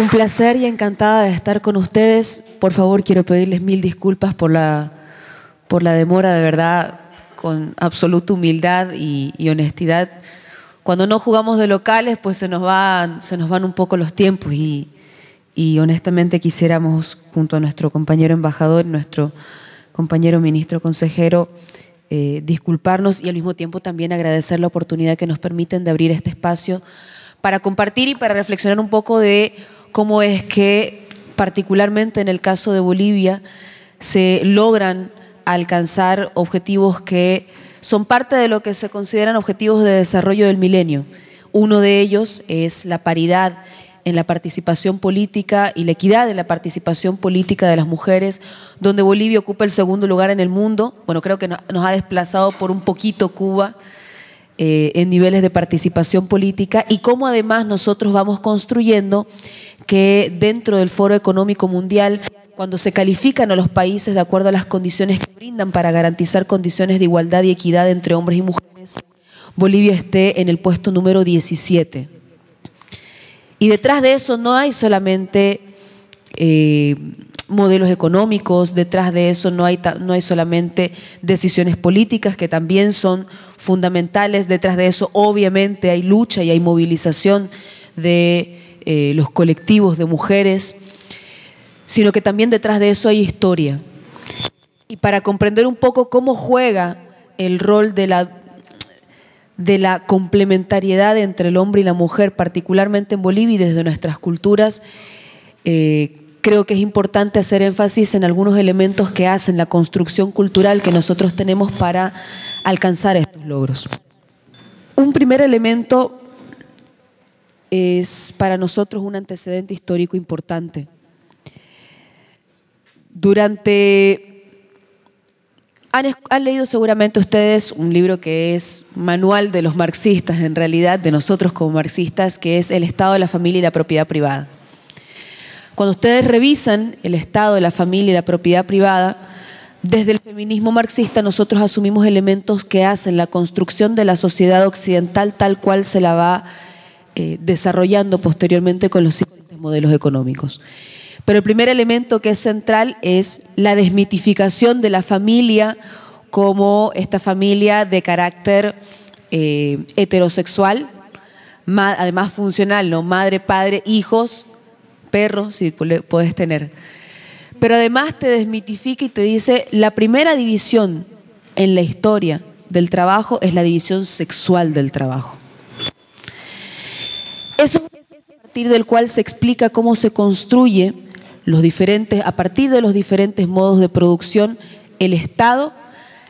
Un placer y encantada de estar con ustedes. Por favor, quiero pedirles mil disculpas por la, por la demora, de verdad, con absoluta humildad y, honestidad. Cuando no jugamos de locales, pues se nos van, se nos van un poco los tiempos y, honestamente quisiéramos, junto a nuestro compañero embajador, nuestro compañero ministro consejero, eh, disculparnos y al mismo tiempo también agradecer la oportunidad que nos permiten de abrir este espacio para compartir y para reflexionar un poco de cómo es que particularmente en el caso de Bolivia se logran alcanzar objetivos que son parte de lo que se consideran objetivos de desarrollo del milenio. Uno de ellos es la paridad en la participación política y la equidad en la participación política de las mujeres, donde Bolivia ocupa el segundo lugar en el mundo. Bueno, creo que nos ha desplazado por un poquito Cuba eh, en niveles de participación política y cómo además nosotros vamos construyendo que dentro del Foro Económico Mundial, cuando se califican a los países de acuerdo a las condiciones que brindan para garantizar condiciones de igualdad y equidad entre hombres y mujeres, Bolivia esté en el puesto número 17. Y detrás de eso no hay solamente eh, modelos económicos, detrás de eso no hay, no hay solamente decisiones políticas que también son fundamentales, detrás de eso obviamente hay lucha y hay movilización de eh, los colectivos de mujeres, sino que también detrás de eso hay historia. Y para comprender un poco cómo juega el rol de la, de la complementariedad entre el hombre y la mujer, particularmente en Bolivia y desde nuestras culturas, eh, creo que es importante hacer énfasis en algunos elementos que hacen la construcción cultural que nosotros tenemos para alcanzar estos logros. Un primer elemento es para nosotros un antecedente histórico importante. Durante... Han, han, leído seguramente ustedes un libro que es manual de los marxistas, en realidad, de nosotros como marxistas, que es El Estado de la Familia y la Propiedad Privada. Cuando ustedes revisan el Estado de la Familia y la Propiedad Privada, desde el feminismo marxista nosotros asumimos elementos que hacen la construcción de la sociedad occidental tal cual se la va a eh, desarrollando posteriormente con los siguientes modelos económicos. Pero el primer elemento que es central es la desmitificación de la familia como esta familia de carácter eh, heterosexual, además funcional, ¿no? Madre, padre, hijos, perros, si puedes tener. Pero además te desmitifica y te dice, la primera división en la historia del trabajo es la división sexual del trabajo. partir del cual se explica cómo se construye los diferentes, a partir de los diferentes modos de producción, el Estado,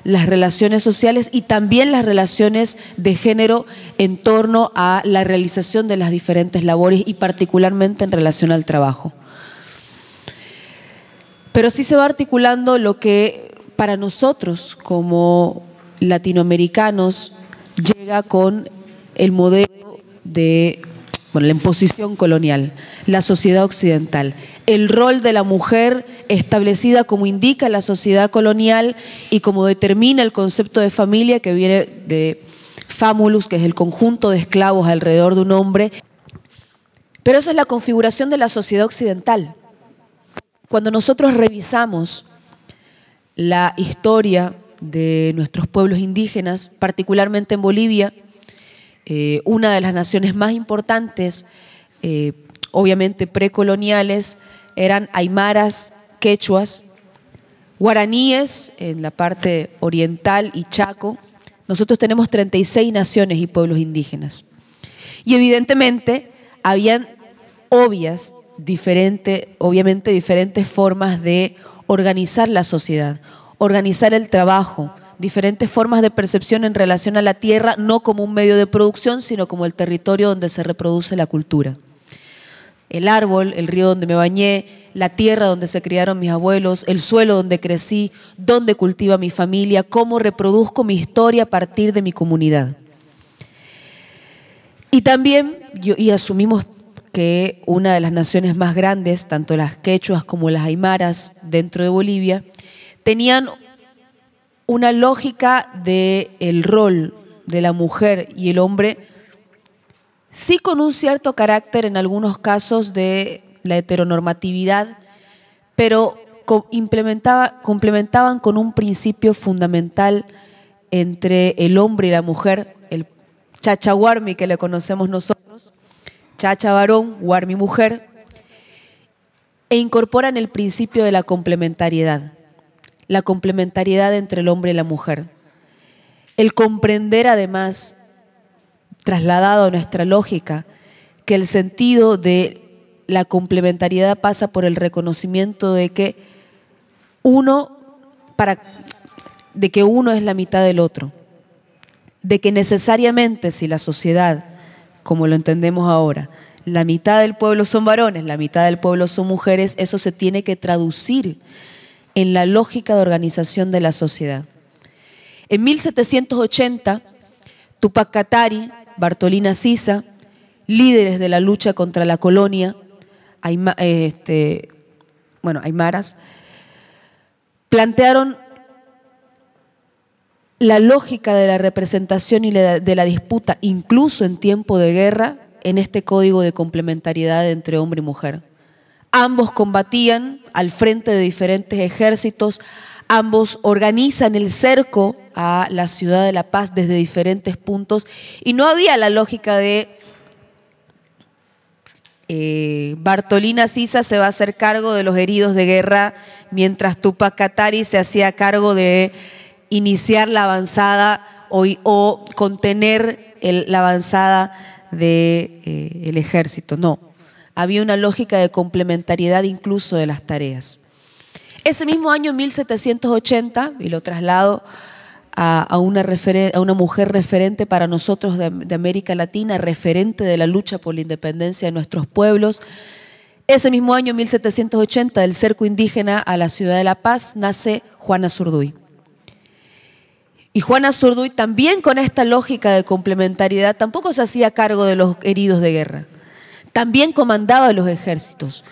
las relaciones sociales y también las relaciones de género en torno a la realización de las diferentes labores y particularmente en relación al trabajo. Pero sí se va articulando lo que para nosotros como latinoamericanos llega con el modelo de bueno, la imposición colonial, la sociedad occidental, el rol de la mujer establecida como indica la sociedad colonial y como determina el concepto de familia que viene de famulus, que es el conjunto de esclavos alrededor de un hombre. Pero esa es la configuración de la sociedad occidental. Cuando nosotros revisamos la historia de nuestros pueblos indígenas, particularmente en Bolivia, eh, una de las naciones más importantes, eh, obviamente precoloniales, eran aymaras, quechuas, guaraníes en la parte oriental y chaco. Nosotros tenemos 36 naciones y pueblos indígenas. Y evidentemente habían obvias, obviamente diferentes formas de organizar la sociedad, organizar el trabajo, diferentes formas de percepción en relación a la tierra, no como un medio de producción, sino como el territorio donde se reproduce la cultura. El árbol, el río donde me bañé, la tierra donde se criaron mis abuelos, el suelo donde crecí, donde cultiva mi familia, cómo reproduzco mi historia a partir de mi comunidad. Y también, y asumimos que una de las naciones más grandes, tanto las quechuas como las aymaras dentro de Bolivia, tenían una lógica del el rol de la mujer y el hombre, sí con un cierto carácter en algunos casos de la heteronormatividad, pero complementaban con un principio fundamental entre el hombre y la mujer, el Warmi que le conocemos nosotros, chacha varón, warmi mujer, e incorporan el principio de la complementariedad la complementariedad entre el hombre y la mujer. El comprender además, trasladado a nuestra lógica, que el sentido de la complementariedad pasa por el reconocimiento de que uno para de que uno es la mitad del otro, de que necesariamente si la sociedad, como lo entendemos ahora, la mitad del pueblo son varones, la mitad del pueblo son mujeres, eso se tiene que traducir en la lógica de organización de la sociedad. En 1780, Tupac Katari, Bartolina Sisa, líderes de la lucha contra la colonia, este, bueno, Aymaras, plantearon la lógica de la representación y de la disputa, incluso en tiempo de guerra, en este código de complementariedad entre hombre y mujer. Ambos combatían al frente de diferentes ejércitos, ambos organizan el cerco a la ciudad de La Paz desde diferentes puntos y no había la lógica de eh, Bartolina Sisa se va a hacer cargo de los heridos de guerra mientras Tupac Katari se hacía cargo de iniciar la avanzada o, contener la avanzada del de, eh, ejército. No, había una lógica de complementariedad incluso de las tareas. Ese mismo año, 1780, y lo traslado a, una, mujer referente para nosotros de, de América Latina, referente de la lucha por la independencia de nuestros pueblos, ese mismo año, 1780, del cerco indígena a la ciudad de La Paz, nace Juana Zurduy. Y Juana Zurduy, también con esta lógica de complementariedad, tampoco se hacía cargo de los heridos de guerra. También comandaba los ejércitos.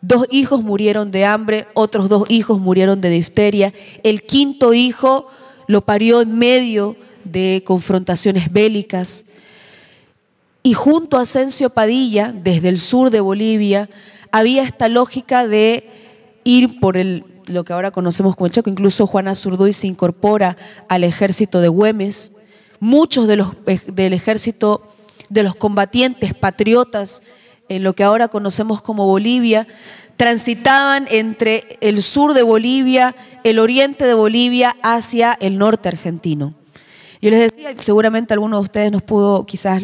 Dos hijos murieron de hambre, otros dos hijos murieron de difteria. El quinto hijo lo parió en medio de confrontaciones bélicas. Y junto a Asensio Padilla, desde el sur de Bolivia, había esta lógica de ir por el, lo que ahora conocemos como el Chaco. Incluso Juana Azurduy se incorpora al ejército de Güemes. Muchos de los, eh, del ejército, de los combatientes patriotas en eh, lo que ahora conocemos como Bolivia, transitaban entre el sur de Bolivia, el oriente de Bolivia, hacia el norte argentino. Yo les decía, seguramente alguno de ustedes nos pudo, quizás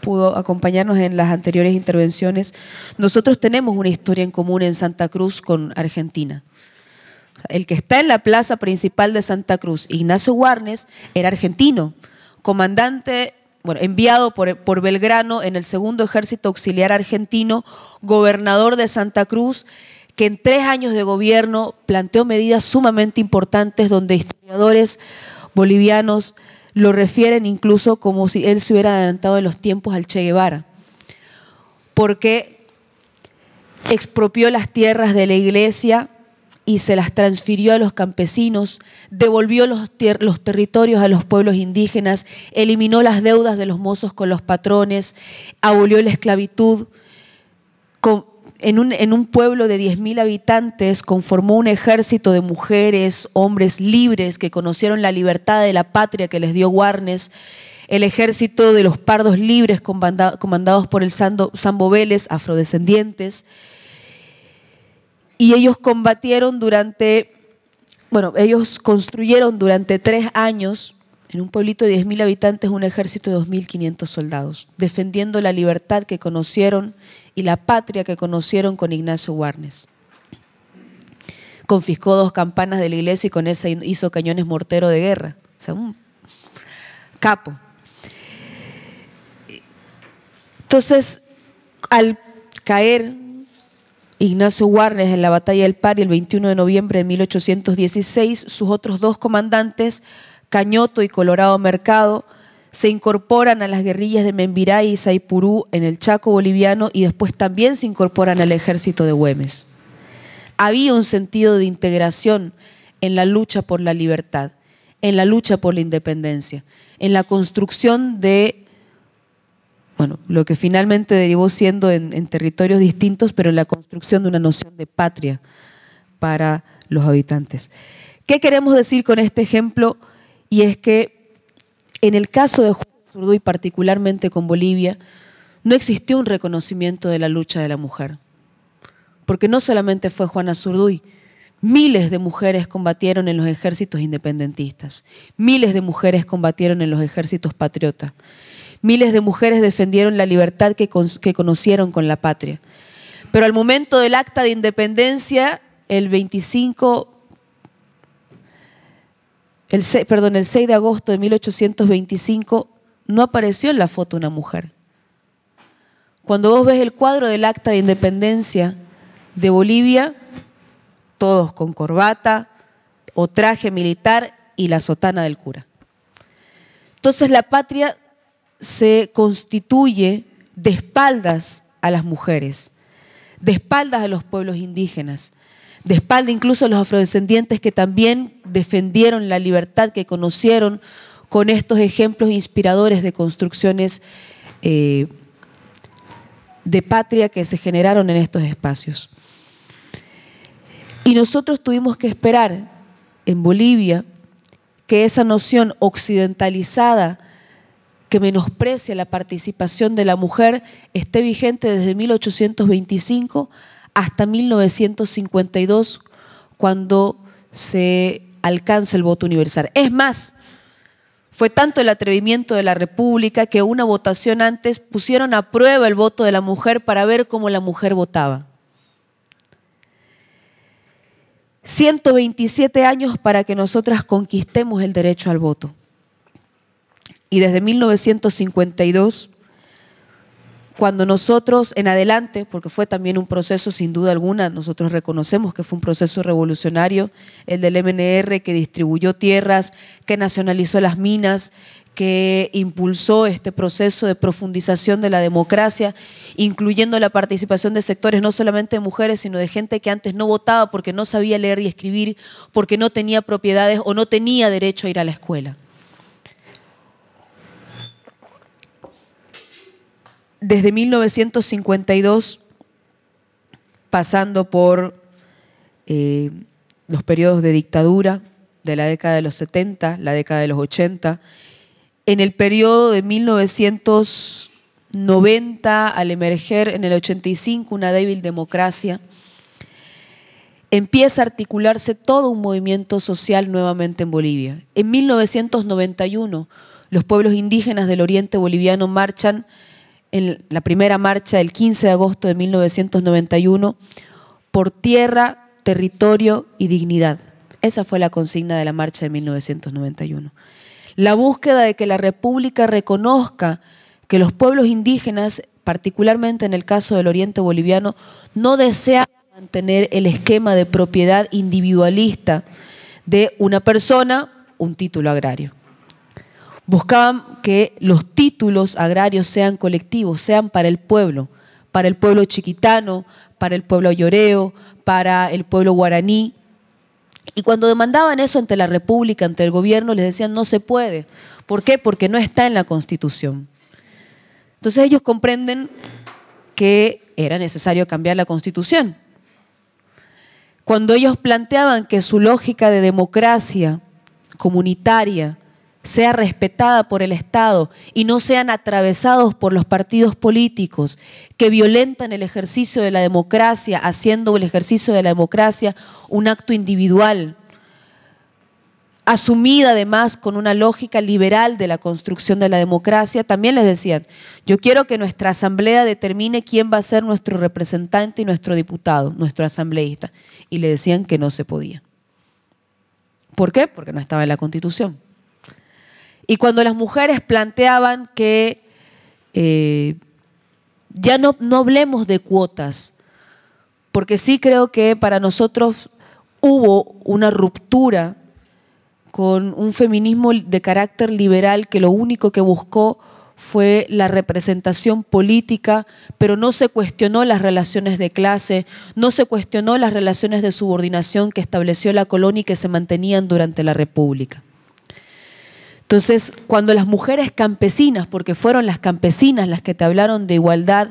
pudo acompañarnos en las anteriores intervenciones, nosotros tenemos una historia en común en Santa Cruz con Argentina. El que está en la plaza principal de Santa Cruz, Ignacio Warnes, era argentino, comandante bueno, enviado por, por Belgrano en el segundo ejército auxiliar argentino, gobernador de Santa Cruz, que en tres años de gobierno planteó medidas sumamente importantes donde historiadores bolivianos lo refieren incluso como si él se hubiera adelantado en los tiempos al Che Guevara, porque expropió las tierras de la iglesia, y se las transfirió a los campesinos, devolvió los, los, territorios a los pueblos indígenas, eliminó las deudas de los mozos con los patrones, abolió la esclavitud. en, un, en, un, pueblo de 10.000 habitantes conformó un ejército de mujeres, hombres libres que conocieron la libertad de la patria que les dio Warnes. El ejército de los pardos libres comandados por el San Sambo afrodescendientes y ellos combatieron durante, bueno, ellos construyeron durante tres años en un pueblito de 10.000 habitantes un ejército de 2.500 soldados, defendiendo la libertad que conocieron y la patria que conocieron con Ignacio Warnes. Confiscó dos campanas de la iglesia y con esa hizo cañones mortero de guerra. O sea, un capo. Entonces, al caer Ignacio Warnes en la batalla del Pari el 21 de noviembre de 1816, sus otros dos comandantes, Cañoto y Colorado Mercado, se incorporan a las guerrillas de Membiray y Saipurú en el Chaco boliviano y después también se incorporan al ejército de Güemes. Había un sentido de integración en la lucha por la libertad, en la lucha por la independencia, en la construcción de bueno, lo que finalmente derivó siendo en, territorios distintos, pero en la construcción de una noción de patria para los habitantes. ¿Qué queremos decir con este ejemplo? Y es que en el caso de Juana Zurduy, particularmente con Bolivia, no existió un reconocimiento de la lucha de la mujer. Porque no solamente fue Juana Zurduy, miles de mujeres combatieron en los ejércitos independentistas, miles de mujeres combatieron en los ejércitos patriotas, Miles de mujeres defendieron la libertad que, conocieron con la patria. Pero al momento del acta de independencia, el 25 perdón, el 6 de agosto de 1825 no apareció en la foto una mujer. Cuando vos ves el cuadro del acta de independencia de Bolivia, todos con corbata o traje militar y la sotana del cura. Entonces la patria se constituye de espaldas a las mujeres, de espaldas a los pueblos indígenas, de espaldas incluso a los afrodescendientes que también defendieron la libertad que conocieron con estos ejemplos inspiradores de construcciones eh, de patria que se generaron en estos espacios. Y nosotros tuvimos que esperar en Bolivia que esa noción occidentalizada que menosprecia la participación de la mujer esté vigente desde 1825 hasta 1952, cuando se alcanza el voto universal. Es más, fue tanto el atrevimiento de la República que una votación antes pusieron a prueba el voto de la mujer para ver cómo la mujer votaba. 127 años para que nosotras conquistemos el derecho al voto. Y desde 1952, cuando nosotros en adelante, porque fue también un proceso sin duda alguna, nosotros reconocemos que fue un proceso revolucionario, el del MNR que distribuyó tierras, que nacionalizó las minas, que impulsó este proceso de profundización de la democracia, incluyendo la participación de sectores no solamente de mujeres, sino de gente que antes no votaba porque no sabía leer y escribir, porque no tenía propiedades o no tenía derecho a ir a la escuela. desde 1952, pasando por eh, los periodos de dictadura de la década de los 70, la década de los 80, en el periodo de 1990 al emerger en el 85 una débil democracia, empieza a articularse todo un movimiento social nuevamente en Bolivia. En 1991 los pueblos indígenas del oriente boliviano marchan en la primera marcha del 15 de agosto de 1991 por tierra, territorio y dignidad. Esa fue la consigna de la marcha de 1991. La búsqueda de que la República reconozca que los pueblos indígenas, particularmente en el caso del Oriente Boliviano, no deseaban mantener el esquema de propiedad individualista de una persona, un título agrario. Buscaban que los títulos agrarios sean colectivos, sean para el pueblo, para el pueblo chiquitano, para el pueblo lloreo, para el pueblo guaraní. Y cuando demandaban eso ante la República, ante el gobierno, les decían no se puede. ¿Por qué? Porque no está en la Constitución. Entonces ellos comprenden que era necesario cambiar la Constitución. Cuando ellos planteaban que su lógica de democracia comunitaria, sea respetada por el Estado y no sean atravesados por los partidos políticos que violentan el ejercicio de la democracia, haciendo el ejercicio de la democracia un acto individual, asumida además con una lógica liberal de la construcción de la democracia, también les decían, yo quiero que nuestra asamblea determine quién va a ser nuestro representante y nuestro diputado, nuestro asambleísta. Y le decían que no se podía. ¿Por qué? Porque no estaba en la Constitución. Y cuando las mujeres planteaban que eh, ya no, no hablemos de cuotas, porque sí creo que para nosotros hubo una ruptura con un feminismo de carácter liberal que lo único que buscó fue la representación política, pero no se cuestionó las relaciones de clase, no se cuestionó las relaciones de subordinación que estableció la colonia y que se mantenían durante la República. Entonces, cuando las mujeres campesinas, porque fueron las campesinas las que te hablaron de igualdad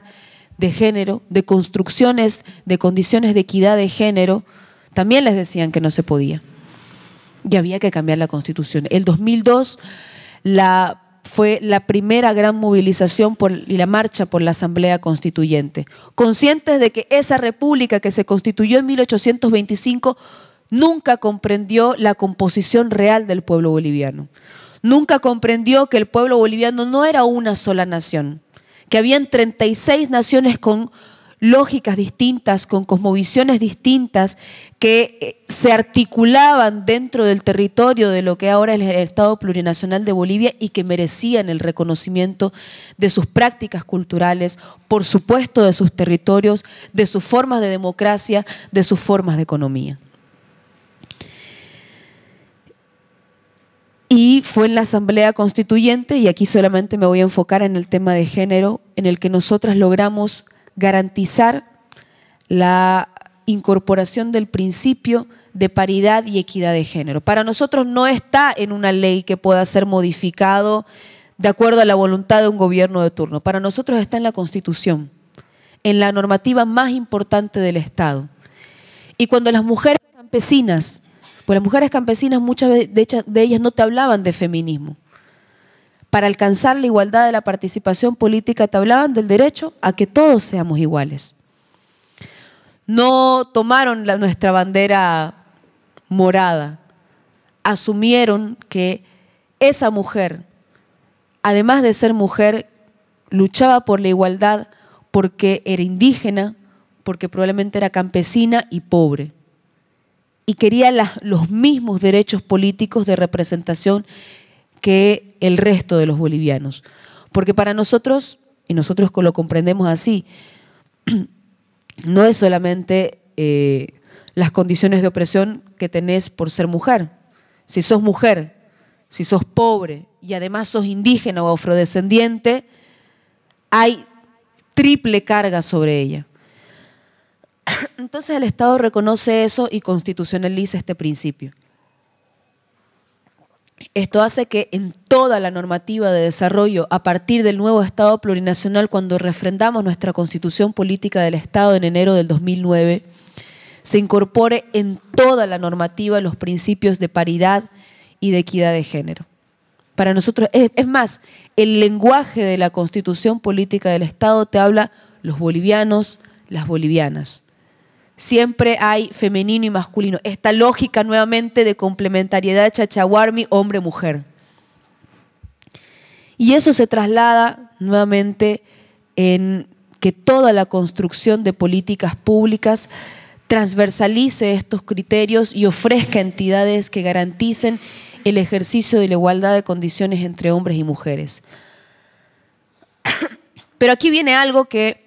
de género, de construcciones, de condiciones de equidad de género, también les decían que no se podía. Y había que cambiar la constitución. El 2002 fue la primera gran movilización y la marcha por la Asamblea Constituyente, conscientes de que esa república que se constituyó en 1825 nunca comprendió la composición real del pueblo boliviano. Nunca comprendió que el pueblo boliviano no era una sola nación, que habían 36 naciones con lógicas distintas, con cosmovisiones distintas, que eh, se articulaban dentro del territorio de lo que ahora es el Estado Plurinacional de Bolivia y que merecían el reconocimiento de sus prácticas culturales, por supuesto de sus territorios, de sus formas de democracia, de sus formas de economía. y fue en la Asamblea Constituyente, y aquí solamente me voy a enfocar en el tema de género, en el que nosotras logramos garantizar la incorporación del principio de paridad y equidad de género. Para nosotros no está en una ley que pueda ser modificado de acuerdo a la voluntad de un gobierno de turno. Para nosotros está en la Constitución, en la normativa más importante del Estado. Y cuando las mujeres campesinas pues las mujeres campesinas, muchas de ellas no te hablaban de feminismo. Para alcanzar la igualdad de la participación política te hablaban del derecho a que todos seamos iguales. No tomaron la, nuestra bandera morada, asumieron que esa mujer, además de ser mujer, luchaba por la igualdad porque era indígena, porque probablemente era campesina y pobre y quería los mismos derechos políticos de representación que el resto de los bolivianos. Porque para nosotros, y nosotros lo comprendemos así, no es solamente eh, las condiciones de opresión que tenés por ser mujer. Si sos mujer, si sos pobre y además sos indígena o afrodescendiente, hay triple carga sobre ella. Entonces el Estado reconoce eso y constitucionaliza este principio. Esto hace que en toda la normativa de desarrollo, a partir del nuevo Estado plurinacional, cuando refrendamos nuestra constitución política del Estado en enero del 2009, se incorpore en toda la normativa los principios de paridad y de equidad de género. Para nosotros, es, es más, el lenguaje de la constitución política del Estado te habla los bolivianos, las bolivianas siempre hay femenino y masculino. Esta lógica nuevamente de complementariedad chachawarmi, hombre-mujer. Y eso se traslada nuevamente en que toda la construcción de políticas públicas transversalice estos criterios y ofrezca entidades que garanticen el ejercicio de la igualdad de condiciones entre hombres y mujeres. Pero aquí viene algo que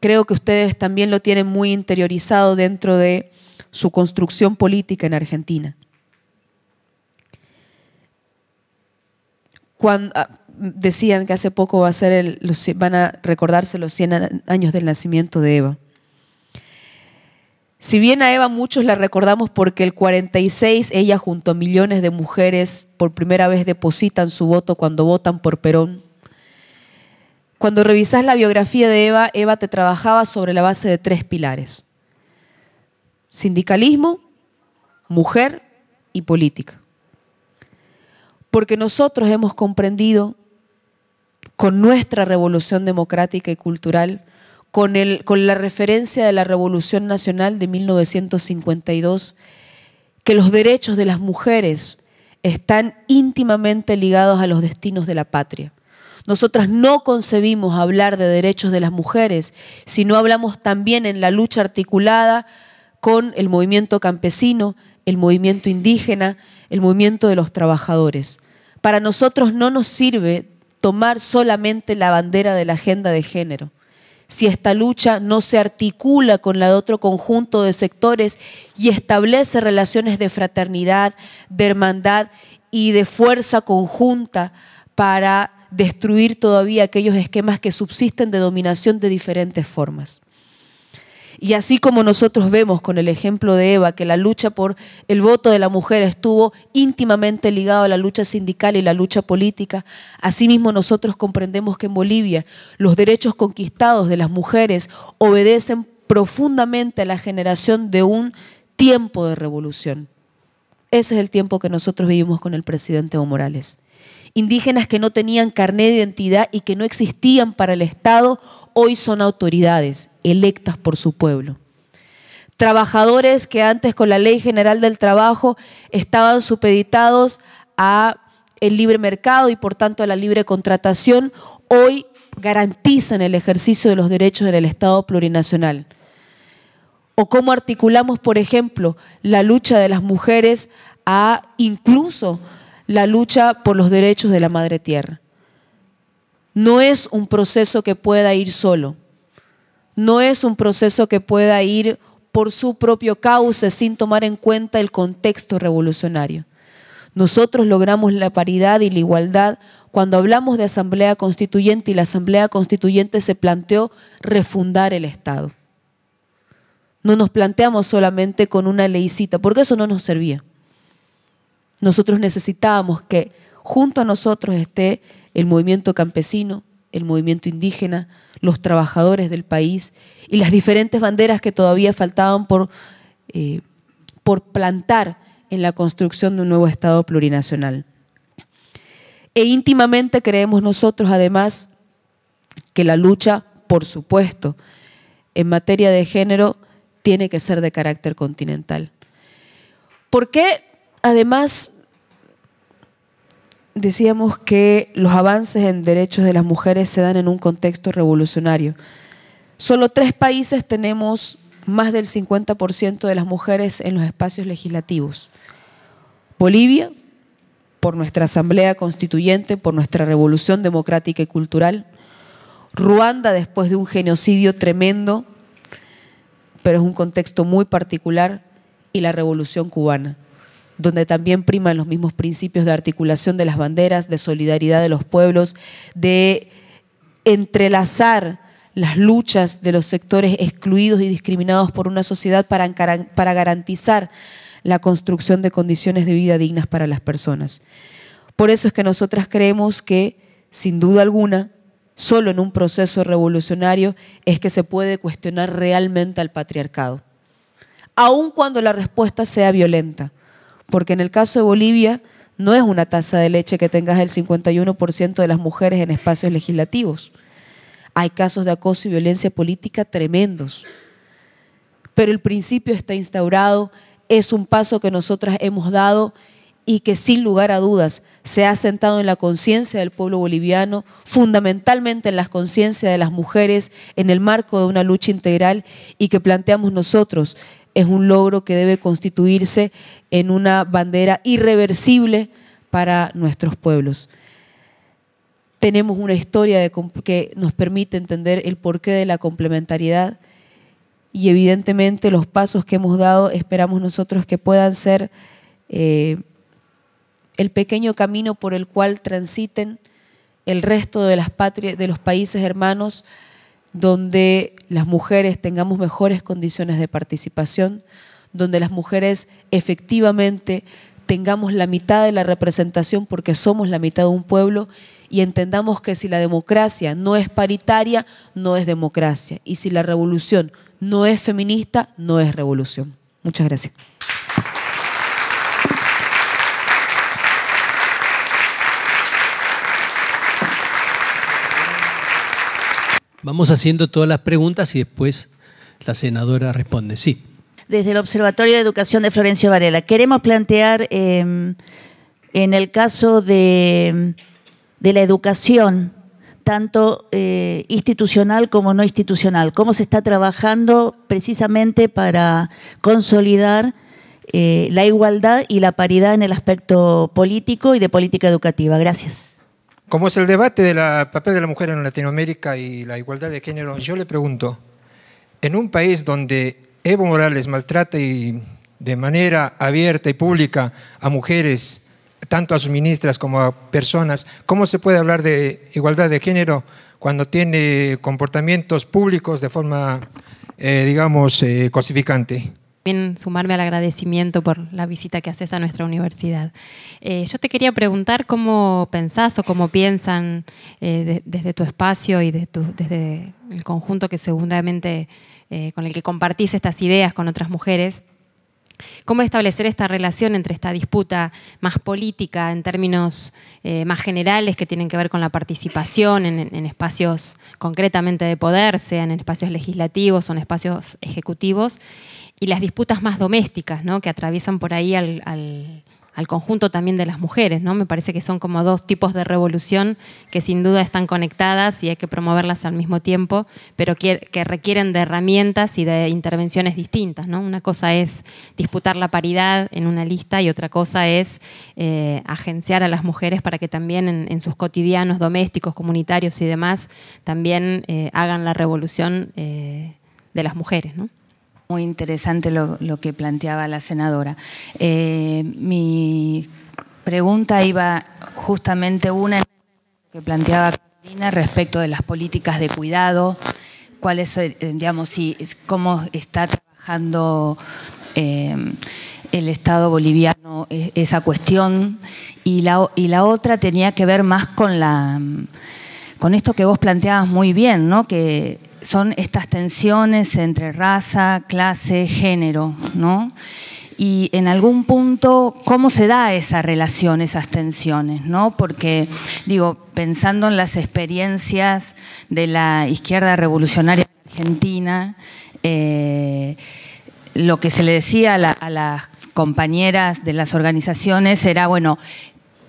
creo que ustedes también lo tienen muy interiorizado dentro de su construcción política en Argentina. Cuando, ah, decían que hace poco va a ser van a recordarse los 100 años del nacimiento de Eva. Si bien a Eva muchos la recordamos porque el 46 ella junto a millones de mujeres por primera vez depositan su voto cuando votan por Perón, cuando revisas la biografía de Eva, Eva te trabajaba sobre la base de tres pilares. Sindicalismo, mujer y política. Porque nosotros hemos comprendido con nuestra revolución democrática y cultural, con, con la referencia de la Revolución Nacional de 1952, que los derechos de las mujeres están íntimamente ligados a los destinos de la patria. Nosotras no concebimos hablar de derechos de las mujeres si no hablamos también en la lucha articulada con el movimiento campesino, el movimiento indígena, el movimiento de los trabajadores. Para nosotros no nos sirve tomar solamente la bandera de la agenda de género si esta lucha no se articula con la de otro conjunto de sectores y establece relaciones de fraternidad, de hermandad y de fuerza conjunta para destruir todavía aquellos esquemas que subsisten de dominación de diferentes formas. Y así como nosotros vemos con el ejemplo de Eva que la lucha por el voto de la mujer estuvo íntimamente ligado a la lucha sindical y la lucha política, asimismo nosotros comprendemos que en Bolivia los derechos conquistados de las mujeres obedecen profundamente a la generación de un tiempo de revolución. Ese es el tiempo que nosotros vivimos con el presidente Evo Morales indígenas que no tenían carnet de identidad y que no existían para el Estado, hoy son autoridades, electas por su pueblo. Trabajadores que antes con la Ley General del Trabajo estaban supeditados a el libre mercado y por tanto a la libre contratación, hoy garantizan el ejercicio de los derechos en el Estado plurinacional. O cómo articulamos, por ejemplo, la lucha de las mujeres a incluso la lucha por los derechos de la madre tierra. No es un proceso que pueda ir solo, no es un proceso que pueda ir por su propio cauce sin tomar en cuenta el contexto revolucionario. Nosotros logramos la paridad y la igualdad cuando hablamos de asamblea constituyente y la asamblea constituyente se planteó refundar el Estado. No nos planteamos solamente con una leycita, porque eso no nos servía. Nosotros necesitábamos que junto a nosotros esté el movimiento campesino, el movimiento indígena, los trabajadores del país y las diferentes banderas que todavía faltaban por, eh, por plantar en la construcción de un nuevo Estado plurinacional. E íntimamente creemos nosotros, además, que la lucha, por supuesto, en materia de género tiene que ser de carácter continental. ¿Por qué Además, decíamos que los avances en derechos de las mujeres se dan en un contexto revolucionario. Solo tres países tenemos más del 50% de las mujeres en los espacios legislativos. Bolivia, por nuestra Asamblea Constituyente, por nuestra Revolución Democrática y Cultural. Ruanda, después de un genocidio tremendo, pero es un contexto muy particular, y la Revolución Cubana donde también priman los mismos principios de articulación de las banderas, de solidaridad de los pueblos, de entrelazar las luchas de los sectores excluidos y discriminados por una sociedad para, garantizar la construcción de condiciones de vida dignas para las personas. Por eso es que nosotras creemos que, sin duda alguna, solo en un proceso revolucionario es que se puede cuestionar realmente al patriarcado, aun cuando la respuesta sea violenta porque en el caso de Bolivia no es una tasa de leche que tengas el 51% de las mujeres en espacios legislativos. Hay casos de acoso y violencia política tremendos, pero el principio está instaurado, es un paso que nosotras hemos dado y que sin lugar a dudas se ha sentado en la conciencia del pueblo boliviano, fundamentalmente en la conciencia de las mujeres, en el marco de una lucha integral y que planteamos nosotros es un logro que debe constituirse en una bandera irreversible para nuestros pueblos. Tenemos una historia que nos permite entender el porqué de la complementariedad y evidentemente los pasos que hemos dado esperamos nosotros que puedan ser eh, el pequeño camino por el cual transiten el resto de, las de los países hermanos donde las mujeres tengamos mejores condiciones de participación, donde las mujeres efectivamente tengamos la mitad de la representación porque somos la mitad de un pueblo y entendamos que si la democracia no es paritaria, no es democracia. Y si la revolución no es feminista, no es revolución. Muchas gracias. Vamos haciendo todas las preguntas y después la senadora responde. Sí. Desde el Observatorio de Educación de Florencio Varela, queremos plantear em, en el caso de, la educación, tanto eh, institucional como no institucional, cómo se está trabajando precisamente para consolidar eh, la igualdad y la paridad en el aspecto político y de política educativa. Gracias. Como es el debate del papel de la mujer en Latinoamérica y la igualdad de género, yo le pregunto, en un país donde Evo Morales maltrata de manera abierta y pública a mujeres, tanto a sus ministras como a personas, ¿cómo se puede hablar de igualdad de género cuando tiene comportamientos públicos de forma, eh, digamos, eh, cosificante? también sumarme al agradecimiento por la visita que haces a nuestra universidad. Eh, yo te quería preguntar cómo pensás o cómo piensan eh, desde tu espacio y de desde el conjunto que seguramente eh, con el que compartís estas ideas con otras mujeres. ¿Cómo establecer esta relación entre esta disputa más política en términos más generales que tienen que ver con la participación en, en, espacios concretamente de poder, sean en espacios legislativos o en espacios ejecutivos, y las disputas más domésticas, ¿no? Que atraviesan por ahí al, conjunto también de las mujeres, ¿no? Me parece que son como dos tipos de revolución que sin duda están conectadas y hay que promoverlas al mismo tiempo, pero que, requieren de herramientas y de intervenciones distintas, ¿no? Una cosa es disputar la paridad en una lista y otra cosa es eh, agenciar a las mujeres para que también en, sus cotidianos domésticos, comunitarios y demás, también eh, hagan la revolución eh, de las mujeres, ¿no? Muy interesante lo, que planteaba la senadora. Eh, mi pregunta iba justamente una que planteaba Carolina respecto de las políticas de cuidado, cuál eh, digamos, si, cómo está trabajando eh, el Estado boliviano e, esa cuestión y la, y la otra tenía que ver más con la con esto que vos planteabas muy bien, ¿no? que son estas tensiones entre raza, clase, género, ¿no? y en algún punto cómo se da esa relación, esas tensiones, ¿no? Porque, digo, pensando en las experiencias de la izquierda revolucionaria argentina, eh, lo que se le decía a, a las compañeras de las organizaciones era, bueno,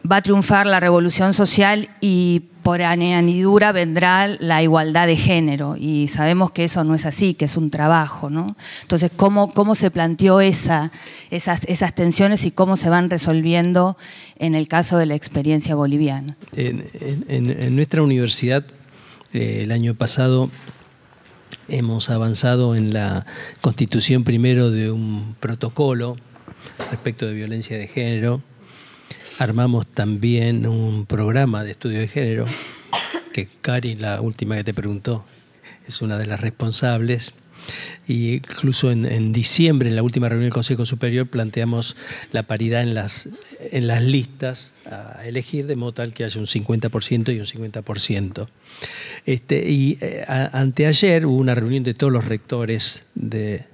va a triunfar la revolución social y por añadidura vendrá la igualdad de género. Y sabemos que eso no es así, que es un trabajo. ¿no? Entonces, ¿cómo, se planteó esa, esas, tensiones y cómo se van resolviendo en el caso de la experiencia boliviana? En, nuestra universidad, eh, el año pasado, hemos avanzado en la constitución primero de un protocolo respecto de violencia de género armamos también un programa de estudio de género, que Cari, la última que te preguntó, es una de las responsables. Y incluso en, diciembre, en la última reunión del Consejo Superior, planteamos la paridad en las, en las listas a elegir, de modo tal que haya un 50% y un 50%. Este, y eh, anteayer hubo una reunión de todos los rectores de,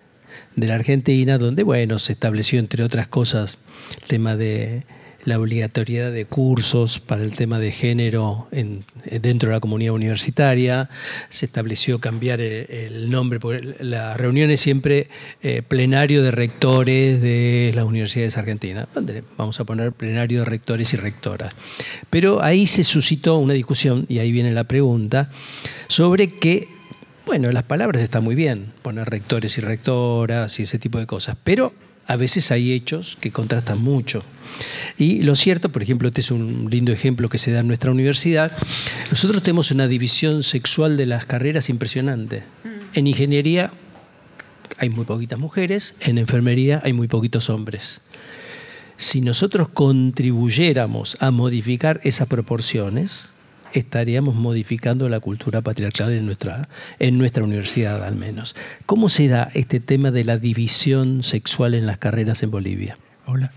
la Argentina, donde, bueno, se estableció, entre otras cosas, el tema de la obligatoriedad de cursos para el tema de género eh, dentro de la comunidad universitaria, se estableció cambiar eh, el, nombre, por la reunión es siempre eh, plenario de rectores de las universidades argentinas, vamos a poner plenario de rectores y rectoras. Pero ahí se suscitó una discusión, y ahí viene la pregunta, sobre que, bueno, las palabras están muy bien, poner rectores y rectoras y ese tipo de cosas, pero a veces hay hechos que contrastan mucho. Y lo cierto, por ejemplo, este es un lindo ejemplo que se da en nuestra universidad, nosotros tenemos una división sexual de las carreras impresionante. Mm. En ingeniería hay muy poquitas mujeres, en enfermería hay muy poquitos hombres. Si nosotros contribuyéramos a modificar esas proporciones, estaríamos modificando la cultura patriarcal en nuestra, en nuestra universidad al menos. ¿Cómo se da este tema de la división sexual en las carreras en Bolivia? Hola.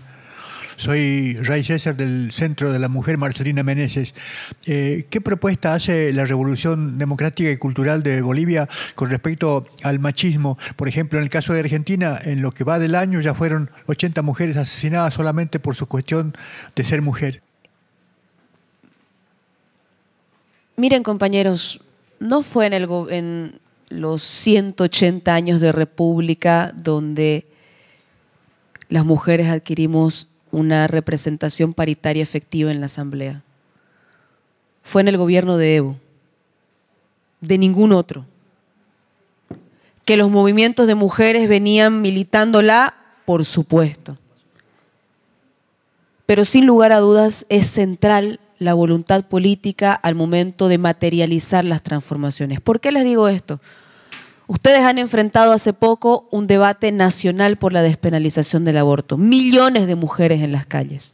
Soy Ray César del Centro de la Mujer Marcelina Meneses. Eh, ¿Qué propuesta hace la Revolución Democrática y Cultural de Bolivia con respecto al machismo? Por ejemplo, en el caso de Argentina, en lo que va del año ya fueron 80 mujeres asesinadas solamente por su cuestión de ser mujer. Miren, compañeros, no fue en, en los 180 años de república donde las mujeres adquirimos una representación paritaria efectiva en la Asamblea. Fue en el gobierno de Evo, de ningún otro, que los movimientos de mujeres venían militándola, por supuesto. Pero sin lugar a dudas es central la voluntad política al momento de materializar las transformaciones. ¿Por qué les digo esto? Ustedes han enfrentado hace poco un debate nacional por la despenalización del aborto. Millones de mujeres en las calles.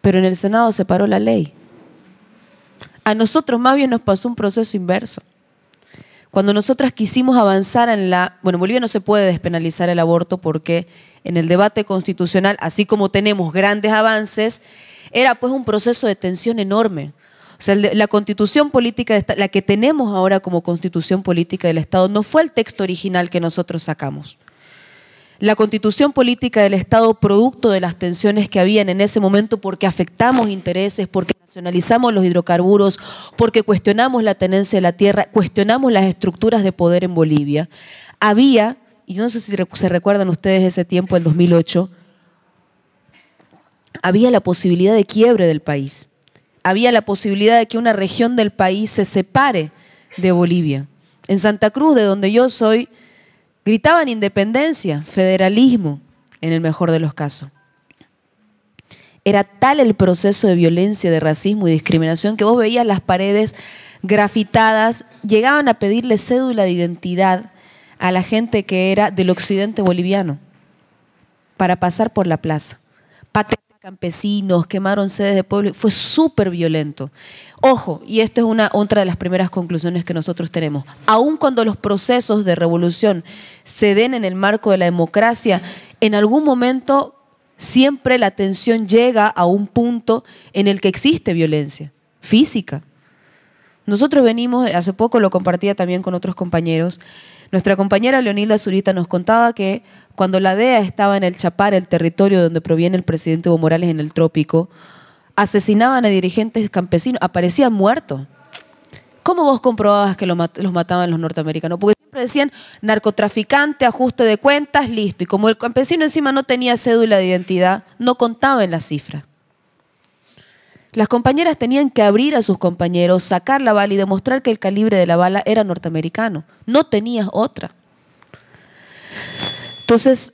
Pero en el Senado se paró la ley. A nosotros más bien nos pasó un proceso inverso. Cuando nosotras quisimos avanzar en la... Bueno, Bolivia no se puede despenalizar el aborto porque en el debate constitucional, así como tenemos grandes avances, era pues un proceso de tensión enorme. O sea, la constitución política, la que tenemos ahora como constitución política del Estado, no fue el texto original que nosotros sacamos. La constitución política del Estado, producto de las tensiones que habían en ese momento porque afectamos intereses, porque nacionalizamos los hidrocarburos, porque cuestionamos la tenencia de la tierra, cuestionamos las estructuras de poder en Bolivia, había, y no sé si se recuerdan ustedes ese tiempo, el 2008, había la posibilidad de quiebre del país, había la posibilidad de que una región del país se separe de Bolivia. En Santa Cruz, de donde yo soy, gritaban independencia, federalismo, en el mejor de los casos. Era tal el proceso de violencia, de racismo y discriminación que vos veías las paredes grafitadas, llegaban a pedirle cédula de identidad a la gente que era del occidente boliviano para pasar por la plaza campesinos, quemaron sedes de pueblo, fue súper violento. Ojo, y esta es una, otra de las primeras conclusiones que nosotros tenemos, aun cuando los procesos de revolución se den en el marco de la democracia, en algún momento siempre la tensión llega a un punto en el que existe violencia física. Nosotros venimos, hace poco lo compartía también con otros compañeros, nuestra compañera Leonilda Zurita nos contaba que cuando la DEA estaba en el Chapar, el territorio donde proviene el presidente Evo Morales en el trópico, asesinaban a dirigentes campesinos, aparecían muertos. ¿Cómo vos comprobabas que los mataban los norteamericanos? Porque siempre decían narcotraficante, ajuste de cuentas, listo. Y como el campesino encima no tenía cédula de identidad, no contaba en las cifras. Las compañeras tenían que abrir a sus compañeros, sacar la bala y demostrar que el calibre de la bala era norteamericano. No tenías otra. Entonces,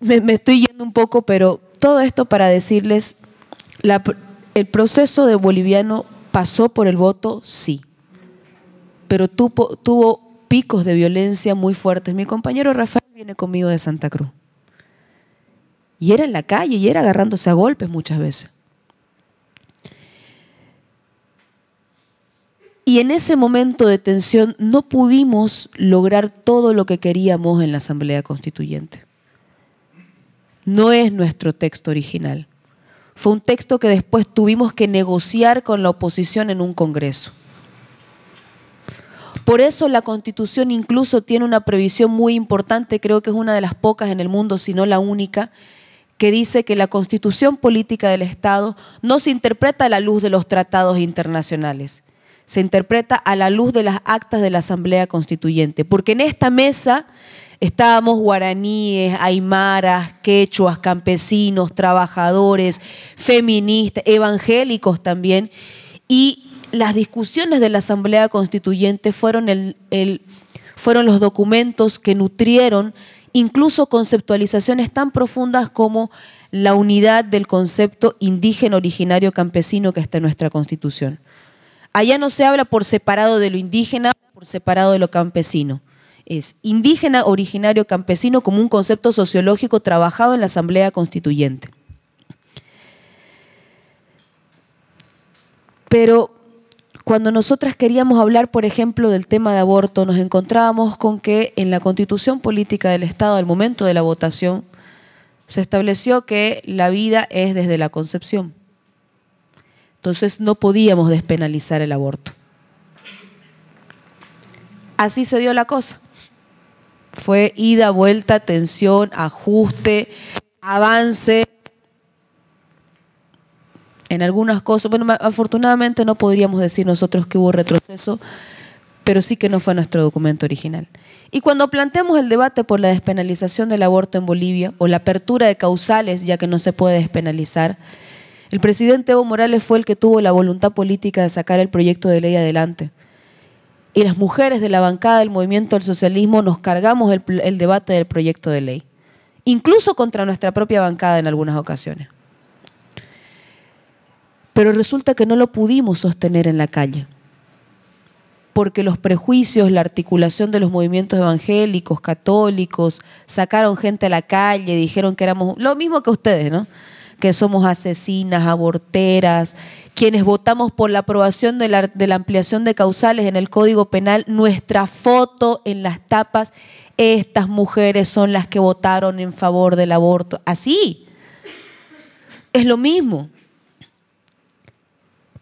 me, estoy yendo un poco, pero todo esto para decirles, el proceso de boliviano pasó por el voto, sí, pero tuvo picos de violencia muy fuertes. Mi compañero Rafael viene conmigo de Santa Cruz. Y era en la calle y era agarrándose a golpes muchas veces. Y en ese momento de tensión no pudimos lograr todo lo que queríamos en la Asamblea Constituyente. No es nuestro texto original. Fue un texto que después tuvimos que negociar con la oposición en un Congreso. Por eso la Constitución incluso tiene una previsión muy importante, creo que es una de las pocas en el mundo, si no la única, que dice que la Constitución política del Estado no se interpreta a la luz de los tratados internacionales, se interpreta a la luz de las actas de la Asamblea Constituyente, porque en esta mesa estábamos guaraníes, aymaras, quechuas, campesinos, trabajadores, feministas, evangélicos también, y las discusiones de la Asamblea Constituyente fueron, fueron los documentos que nutrieron incluso conceptualizaciones tan profundas como la unidad del concepto indígena originario campesino que está en nuestra Constitución. Allá no se habla por separado de lo indígena, por separado de lo campesino. Es indígena, originario, campesino como un concepto sociológico trabajado en la Asamblea Constituyente. Pero cuando nosotras queríamos hablar, por ejemplo, del tema de aborto, nos encontrábamos con que en la constitución política del Estado, al momento de la votación, se estableció que la vida es desde la concepción. Entonces no podíamos despenalizar el aborto. Así se dio la cosa. Fue ida, vuelta, tensión, ajuste, avance. En algunas cosas, bueno, afortunadamente no podríamos decir nosotros que hubo retroceso, pero sí que no fue nuestro documento original. Y cuando planteamos el debate por la despenalización del aborto en Bolivia o la apertura de causales, ya que no se puede despenalizar, el presidente Evo Morales fue el que tuvo la voluntad política de sacar el proyecto de ley adelante. Y las mujeres de la bancada del movimiento al socialismo nos cargamos el, el debate del proyecto de ley, incluso contra nuestra propia bancada en algunas ocasiones. Pero resulta que no lo pudimos sostener en la calle, porque los prejuicios, la articulación de los movimientos evangélicos, católicos, sacaron gente a la calle, dijeron que éramos lo mismo que ustedes, ¿no? que somos asesinas, aborteras, quienes votamos por la aprobación de la, ampliación de causales en el Código Penal, nuestra foto en las tapas, estas mujeres son las que votaron en favor del aborto. Así, es lo mismo.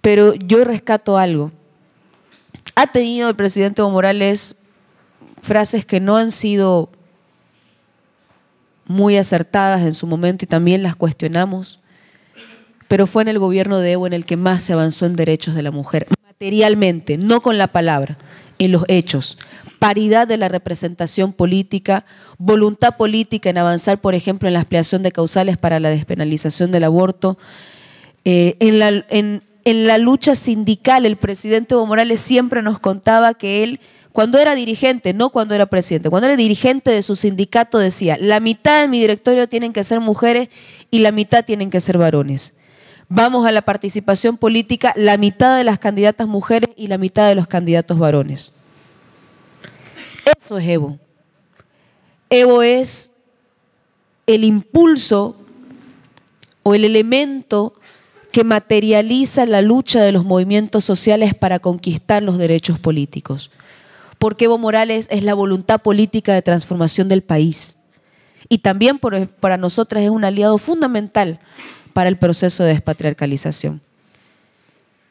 Pero yo rescato algo. Ha tenido el presidente Evo Morales frases que no han sido muy acertadas en su momento y también las cuestionamos, pero fue en el gobierno de Evo en el que más se avanzó en derechos de la mujer, materialmente, no con la palabra, en los hechos. Paridad de la representación política, voluntad política en avanzar, por ejemplo, en la ampliación de causales para la despenalización del aborto, eh, en, la, en la lucha sindical, el presidente Evo Morales siempre nos contaba que él cuando era dirigente, no cuando era presidente, cuando era dirigente de su sindicato decía, la mitad de mi directorio tienen que ser mujeres y la mitad tienen que ser varones. Vamos a la participación política, la mitad de las candidatas mujeres y la mitad de los candidatos varones. Eso es Evo. Evo es el impulso o el elemento que materializa la lucha de los movimientos sociales para conquistar los derechos políticos porque Evo Morales es la voluntad política de transformación del país. Y también para nosotras es un aliado fundamental para el proceso de despatriarcalización.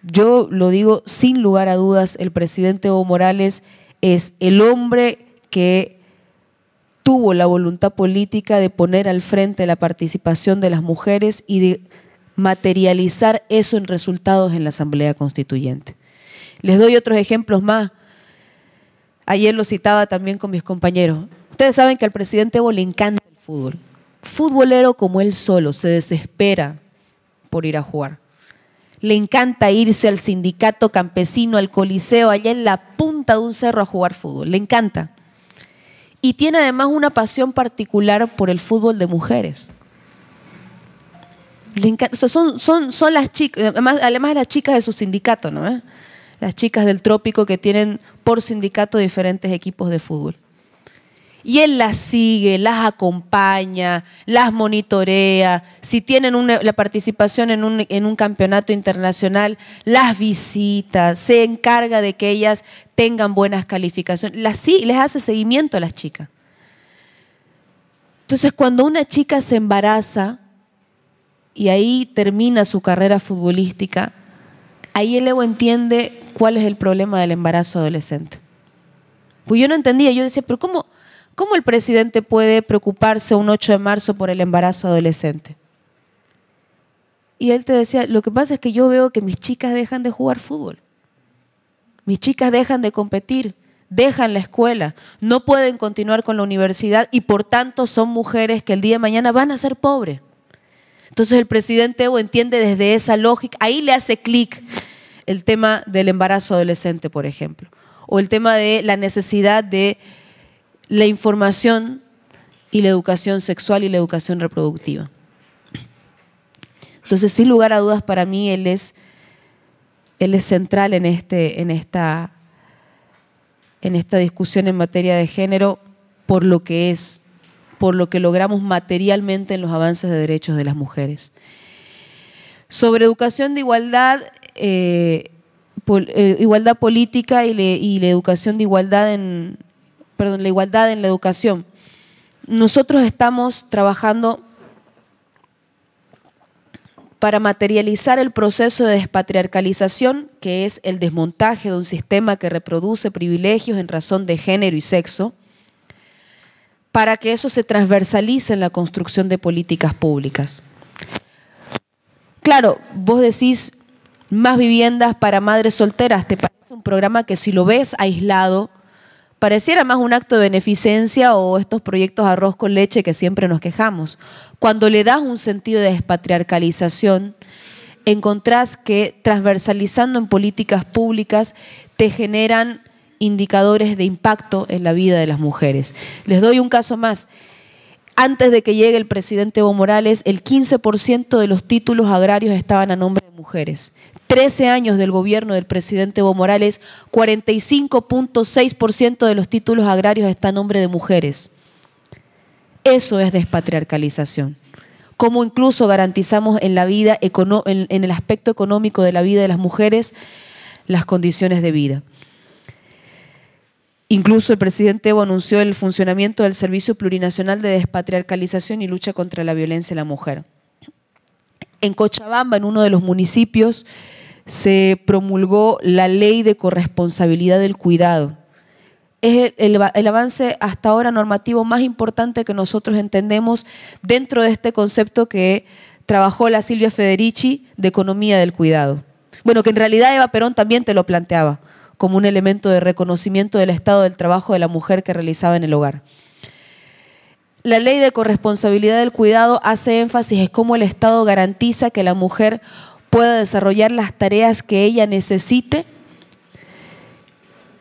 Yo lo digo sin lugar a dudas, el presidente Evo Morales es el hombre que tuvo la voluntad política de poner al frente la participación de las mujeres y de materializar eso en resultados en la Asamblea Constituyente. Les doy otros ejemplos más. Ayer lo citaba también con mis compañeros. Ustedes saben que al presidente Evo le encanta el fútbol. Futbolero como él solo, se desespera por ir a jugar. Le encanta irse al sindicato campesino, al coliseo, allá en la punta de un cerro a jugar fútbol. Le encanta. Y tiene además una pasión particular por el fútbol de mujeres. Le son, son, son, las chicas, además, de las chicas de su sindicato, ¿no? ¿Eh? las chicas del trópico que tienen por sindicato diferentes equipos de fútbol. Y él las sigue, las acompaña, las monitorea. Si tienen la participación en un, campeonato internacional, las visita, se encarga de que ellas tengan buenas calificaciones. Las, sí, les hace seguimiento a las chicas. Entonces, cuando una chica se embaraza y ahí termina su carrera futbolística, ahí el ego entiende cuál es el problema del embarazo adolescente. Pues yo no entendía, yo decía, pero ¿cómo, el presidente puede preocuparse un 8 de marzo por el embarazo adolescente? Y él te decía, lo que pasa es que yo veo que mis chicas dejan de jugar fútbol, mis chicas dejan de competir, dejan la escuela, no pueden continuar con la universidad y por tanto son mujeres que el día de mañana van a ser pobres. Entonces el presidente Evo entiende desde esa lógica, ahí le hace clic el tema del embarazo adolescente, por ejemplo, o el tema de la necesidad de la información y la educación sexual y la educación reproductiva. Entonces, sin lugar a dudas, para mí él es, él es central en, este, en, esta, en esta discusión en materia de género por lo que es, por lo que logramos materialmente en los avances de derechos de las mujeres. Sobre educación de igualdad, eh, eh, igualdad política y, la educación de igualdad en, perdón, la igualdad en la educación. Nosotros estamos trabajando para materializar el proceso de despatriarcalización, que es el desmontaje de un sistema que reproduce privilegios en razón de género y sexo, para que eso se transversalice en la construcción de políticas públicas. Claro, vos decís, más viviendas para madres solteras. ¿Te parece un programa que si lo ves aislado, pareciera más un acto de beneficencia o estos proyectos arroz con leche que siempre nos quejamos? Cuando le das un sentido de despatriarcalización, encontrás que transversalizando en políticas públicas te generan indicadores de impacto en la vida de las mujeres. Les doy un caso más. Antes de que llegue el presidente Evo Morales, el 15% de los títulos agrarios estaban a nombre de mujeres. 13 años del gobierno del presidente Evo Morales, 45.6% de los títulos agrarios están a nombre de mujeres. Eso es despatriarcalización. Cómo incluso garantizamos en la vida en el aspecto económico de la vida de las mujeres las condiciones de vida. Incluso el presidente Evo anunció el funcionamiento del Servicio Plurinacional de Despatriarcalización y Lucha contra la Violencia de la Mujer. En Cochabamba, en uno de los municipios, se promulgó la ley de corresponsabilidad del cuidado. Es el, avance hasta ahora normativo más importante que nosotros entendemos dentro de este concepto que trabajó la Silvia Federici de economía del cuidado. Bueno, que en realidad Eva Perón también te lo planteaba como un elemento de reconocimiento del estado del trabajo de la mujer que realizaba en el hogar. La ley de corresponsabilidad del cuidado hace énfasis en cómo el Estado garantiza que la mujer pueda desarrollar las tareas que ella necesite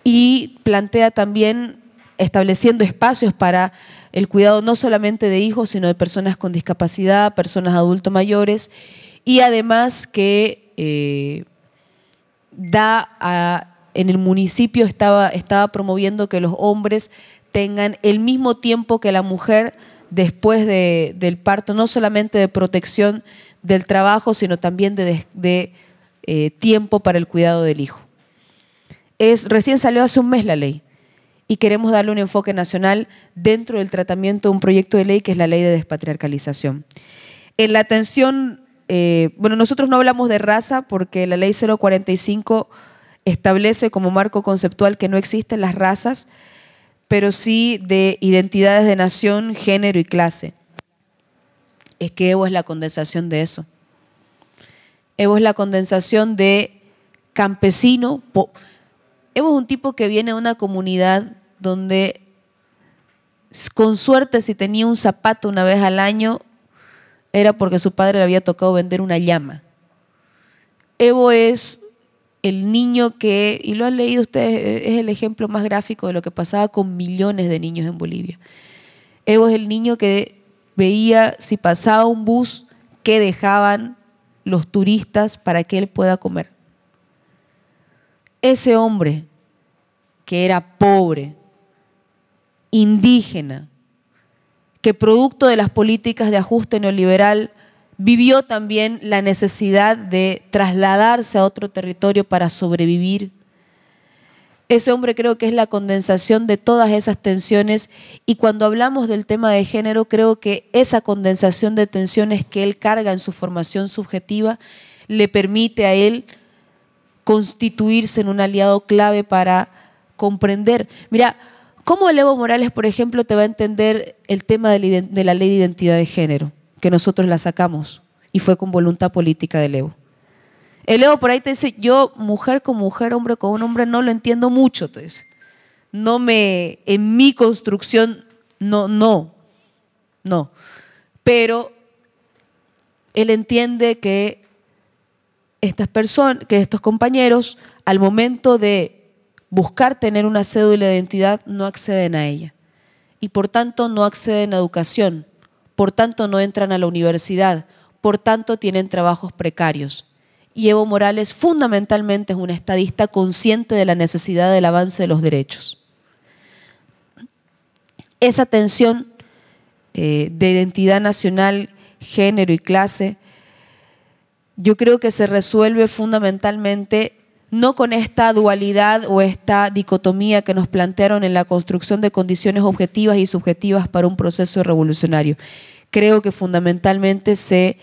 y plantea también estableciendo espacios para el cuidado no solamente de hijos, sino de personas con discapacidad, personas adultos mayores, y además que eh, da a, en el municipio estaba, estaba promoviendo que los hombres tengan el mismo tiempo que la mujer después del parto, no solamente de protección del trabajo, sino también de, eh, tiempo para el cuidado del hijo. Es, recién salió hace un mes la ley y queremos darle un enfoque nacional dentro del tratamiento de un proyecto de ley que es la ley de despatriarcalización. En la atención, eh, bueno, nosotros no hablamos de raza porque la ley 045 establece como marco conceptual que no existen las razas, pero sí de identidades de nación, género y clase es que Evo es la condensación de eso. Evo es la condensación de campesino. Evo es un tipo que viene de una comunidad donde con suerte si tenía un zapato una vez al año era porque su padre le había tocado vender una llama. Evo es el niño que, y lo han leído ustedes, e-, es el ejemplo más gráfico de lo que pasaba con millones de niños en Bolivia. Evo es el niño que veía si pasaba un bus que dejaban los turistas para que él pueda comer. Ese hombre que era pobre, indígena, que producto de las políticas de ajuste neoliberal vivió también la necesidad de trasladarse a otro territorio para sobrevivir ese hombre creo que es la condensación de todas esas tensiones y cuando hablamos del tema de género creo que esa condensación de tensiones que él carga en su formación subjetiva le permite a él constituirse en un aliado clave para comprender. Mira, ¿cómo el Evo Morales, por ejemplo, te va a entender el tema de la ley de identidad de género, que nosotros la sacamos y fue con voluntad política del Evo? El leo por ahí te dice, yo mujer con mujer, hombre con hombre, no lo entiendo mucho. Entonces, no me, en mi construcción, no, no, no. Pero él entiende que estas personas, que estos compañeros, al momento de buscar tener una cédula de identidad, no acceden a ella. Y por tanto no acceden a educación, por tanto no entran a la universidad, por tanto tienen trabajos precarios y Evo Morales fundamentalmente es un estadista consciente de la necesidad del avance de los derechos. Esa tensión eh, de identidad nacional, género y clase, yo creo que se resuelve fundamentalmente no con esta dualidad o esta dicotomía que nos plantearon en la construcción de condiciones objetivas y subjetivas para un proceso revolucionario. Creo que fundamentalmente se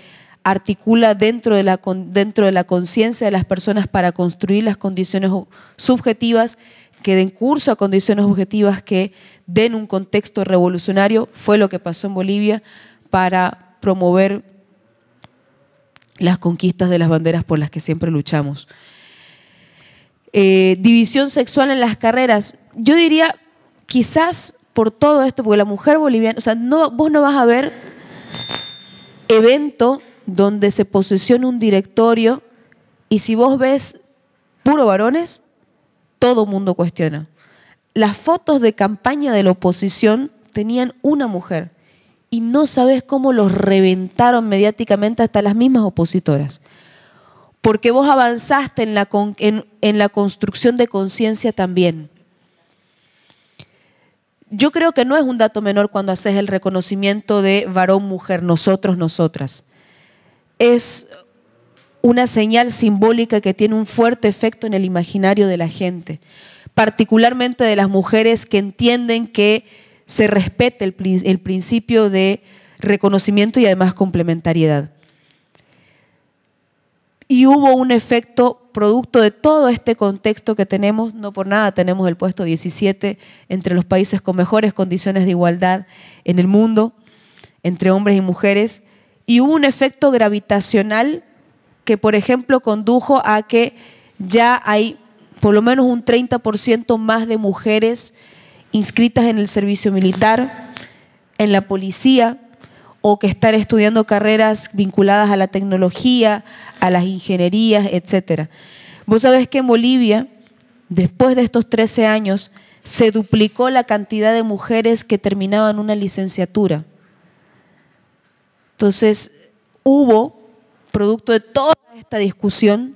articula dentro de la, dentro de la conciencia de las personas para construir las condiciones subjetivas que den curso a condiciones objetivas que den un contexto revolucionario, fue lo que pasó en Bolivia para promover las conquistas de las banderas por las que siempre luchamos. Eh, división sexual en las carreras. Yo diría, quizás por todo esto, porque la mujer boliviana, o sea, no, vos no vas a ver evento donde se posiciona un directorio y si vos ves puro varones, todo mundo cuestiona. Las fotos de campaña de la oposición tenían una mujer y no sabes cómo los reventaron mediáticamente hasta las mismas opositoras. Porque vos avanzaste en la construcción de conciencia también. Yo creo que no es un dato menor cuando haces el reconocimiento de varón, mujer, nosotros, nosotras es una señal simbólica que tiene un fuerte efecto en el imaginario de la gente, particularmente de las mujeres que entienden que se respete el, principio de reconocimiento y además complementariedad. Y hubo un efecto producto de todo este contexto que tenemos, no por nada tenemos el puesto 17 entre los países con mejores condiciones de igualdad en el mundo, entre hombres y mujeres, y hubo un efecto gravitacional que, por ejemplo, condujo a que ya hay por lo menos un 30% más de mujeres inscritas en el servicio militar, en la policía, o que están estudiando carreras vinculadas a la tecnología, a las ingenierías, etc. Vos sabés que en Bolivia, después de estos 13 años, se duplicó la cantidad de mujeres que terminaban una licenciatura. Entonces, hubo, producto de toda esta discusión,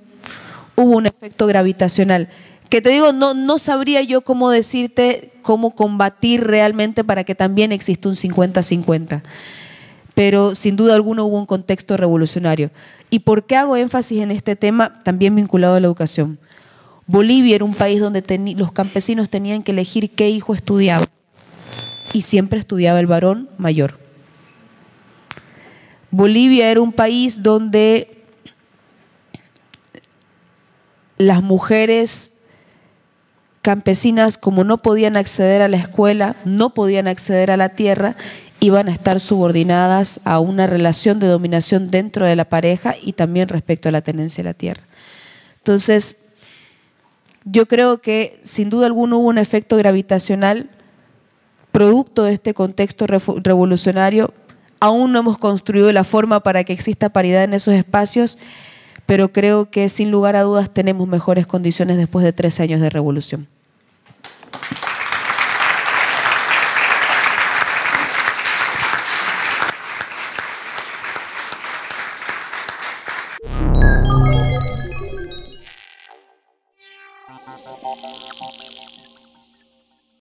hubo un efecto gravitacional. Que te digo, no, no sabría yo cómo decirte cómo combatir realmente para que también exista un 50-50. Pero sin duda alguna hubo un contexto revolucionario. ¿Y por qué hago énfasis en este tema también vinculado a la educación? Bolivia era un país donde los campesinos tenían que elegir qué hijo estudiaba. Y siempre estudiaba el varón mayor. Bolivia era un país donde las mujeres campesinas, como no podían acceder a la escuela, no podían acceder a la tierra, iban a estar subordinadas a una relación de dominación dentro de la pareja y también respecto a la tenencia de la tierra. Entonces, yo creo que sin duda alguna hubo un efecto gravitacional producto de este contexto revolucionario Aún no hemos construido la forma para que exista paridad en esos espacios, pero creo que sin lugar a dudas tenemos mejores condiciones después de tres años de revolución.